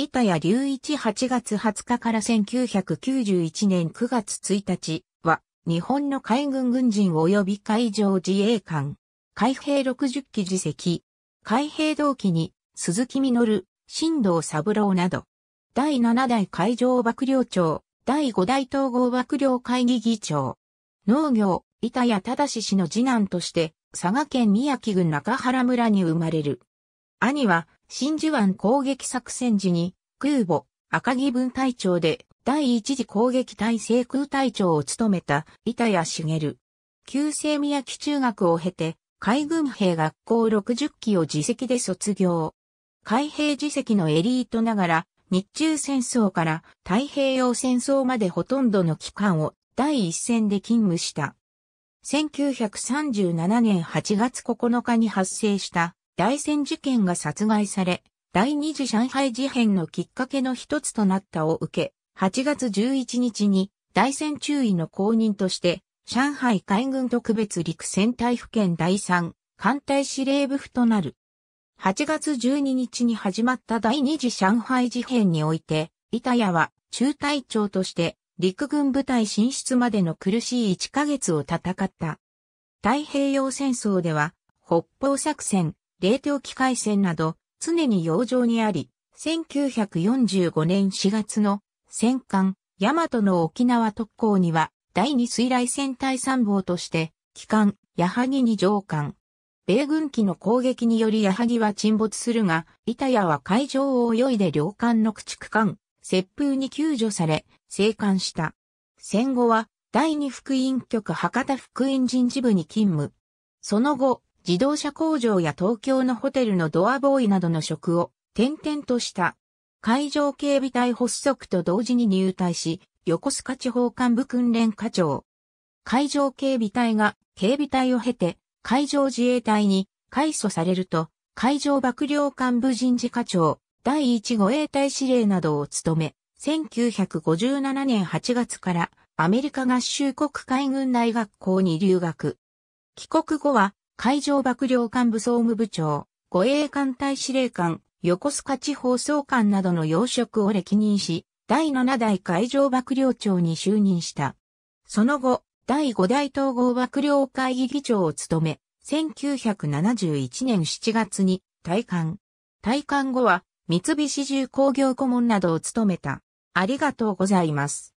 板谷隆一8月20日から1991年9月1日は、日本の海軍軍人及び海上自衛官、海兵60機自席、海兵同期に、鈴木実、新藤三郎など、第7代海上幕僚長、第5代統合幕僚会議議長、農業、板谷正氏の次男として、佐賀県宮城郡中原村に生まれる。兄は、真珠湾攻撃作戦時に、空母、赤木分隊長で、第一次攻撃隊制空隊長を務めた、板谷茂。旧制宮城中学を経て、海軍兵学校60期を自席で卒業。海兵自席のエリートながら、日中戦争から太平洋戦争までほとんどの期間を第一線で勤務した。1937年8月9日に発生した大戦事件が殺害され、第二次上海事変のきっかけの一つとなったを受け、8月11日に大戦中尉の公認として、上海海軍特別陸戦隊府県第三艦隊司令部府となる。8月12日に始まった第二次上海事変において、板谷は中隊長として陸軍部隊進出までの苦しい1ヶ月を戦った。太平洋戦争では北方作戦、冷凍機械船など常に洋上にあり、1945年4月の戦艦ヤマトの沖縄特攻には第二水雷戦隊参謀として機関矢作に上艦。米軍機の攻撃により矢作は沈没するが、板谷は海上を泳いで両艦の駆逐艦、接風に救助され、生還した。戦後は第二福音局博多福音人事部に勤務。その後、自動車工場や東京のホテルのドアボーイなどの職を転々とした。海上警備隊発足と同時に入隊し、横須賀地方幹部訓練課長。海上警備隊が警備隊を経て海上自衛隊に改組されると、海上幕僚幹部人事課長、第一護衛隊司令などを務め、1957年8月からアメリカ合衆国海軍大学校に留学。帰国後は海上幕僚幹部総務部長、護衛艦隊司令官、横須賀地方総監などの要職を歴任し、第7代海上幕僚長に就任した。その後、第5代統合幕僚会議議長を務め、1971年7月に退官。退官後は、三菱重工業顧問などを務めた。ありがとうございます。